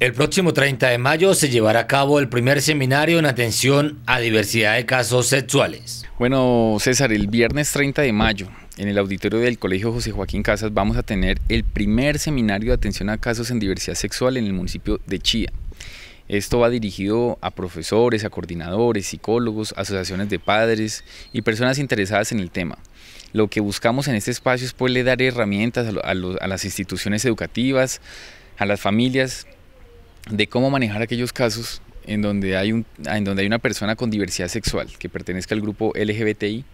El próximo 30 de mayo se llevará a cabo el primer seminario en atención a diversidad de casos sexuales. Bueno, César, el viernes 30 de mayo, en el auditorio del Colegio José Joaquín Casas, vamos a tener el primer seminario de atención a casos en diversidad sexual en el municipio de Chía. Esto va dirigido a profesores, a coordinadores, psicólogos, asociaciones de padres y personas interesadas en el tema lo que buscamos en este espacio es poderle dar herramientas a, a, las instituciones educativas, a las familias de cómo manejar aquellos casos en donde hay, un, ah, en donde hay una persona con diversidad sexual que pertenezca al grupo LGBTI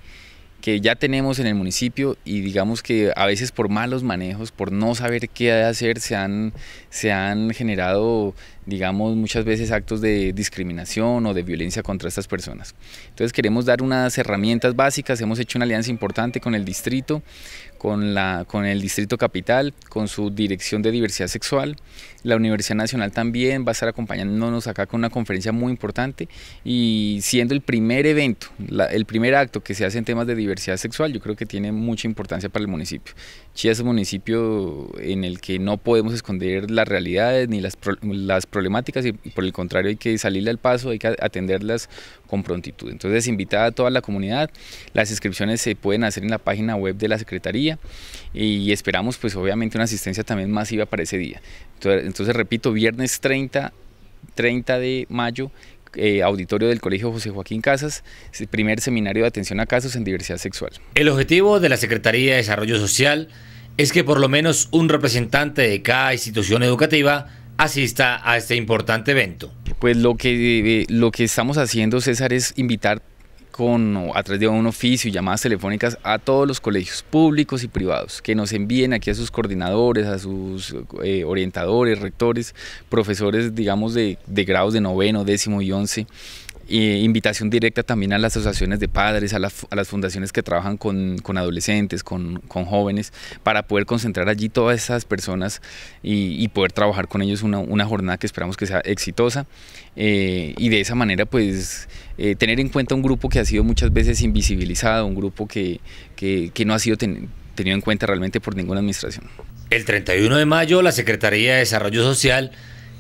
que ya tenemos en el municipio y digamos que a veces por malos manejos, por no saber qué hacer, se han generado digamos, muchas veces actos de discriminación o de violencia contra estas personas. Entonces queremos dar unas herramientas básicas, hemos hecho una alianza importante con el distrito, con, la, con el distrito capital, con su dirección de diversidad sexual. La Universidad Nacional también va a estar acompañándonos acá con una conferencia muy importante y siendo el primer evento, el primer acto que se hace en temas de diversidad sexual, yo creo que tiene mucha importancia para el municipio. Chía es un municipio en el que no podemos esconder las realidades ni las, las problemáticas y, por el contrario hay que salirle al paso, hay que atenderlas con prontitud. Entonces invitada a toda la comunidad, las inscripciones se pueden hacer en la página web de la Secretaría y esperamos pues obviamente una asistencia también masiva para ese día. Entonces, repito, viernes 30, 30 de mayo eh, auditorio del Colegio José Joaquín Casas, primer seminario de atención a casos en diversidad sexual. El objetivo de la Secretaría de Desarrollo Social es que por lo menos un representante de cada institución educativa asista a este importante evento? Pues lo que, eh, lo que estamos haciendo, César, es invitar con, a través de un oficio y llamadas telefónicas a todos los colegios públicos y privados que nos envíen aquí a sus coordinadores, a sus eh, orientadores, rectores, profesores, digamos, de, de grados de noveno, décimo y once invitación directa también a las asociaciones de padres, a las, fundaciones que trabajan con, adolescentes, con, jóvenes, para poder concentrar allí todas esas personas y, poder trabajar con ellos una, jornada que esperamos que sea exitosa. Eh, y de esa manera, pues, eh, tener en cuenta un grupo que ha sido muchas veces invisibilizado, un grupo que, no ha sido tenido en cuenta realmente por ninguna administración. El 31 de mayo, la Secretaría de Desarrollo Social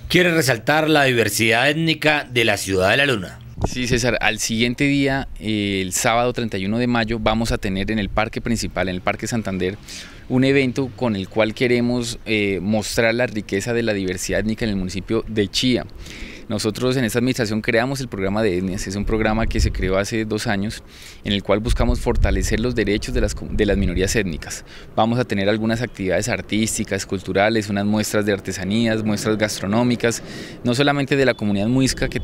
quiere resaltar la diversidad étnica de la ciudad de la Luna. Sí, César, al siguiente día, eh, el sábado 31 de mayo, vamos a tener en el parque principal, en el Parque Santander, un evento con el cual queremos eh, mostrar la riqueza de la diversidad étnica en el municipio de Chía. Nosotros en esta administración creamos el programa de etnias, es un programa que se creó hace dos años en el cual buscamos fortalecer los derechos de las, minorías étnicas. Vamos a tener algunas actividades artísticas, culturales, unas muestras de artesanías, muestras gastronómicas, no solamente de la comunidad muisca que,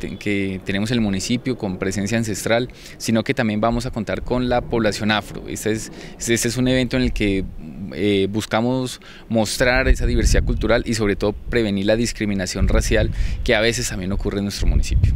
tenemos en el municipio con presencia ancestral, sino que también vamos a contar con la población afro. Este es, este es un evento en el que eh, buscamos mostrar esa diversidad cultural y sobre todo prevenir la discriminación racial que a veces también ocurre en nuestro municipio.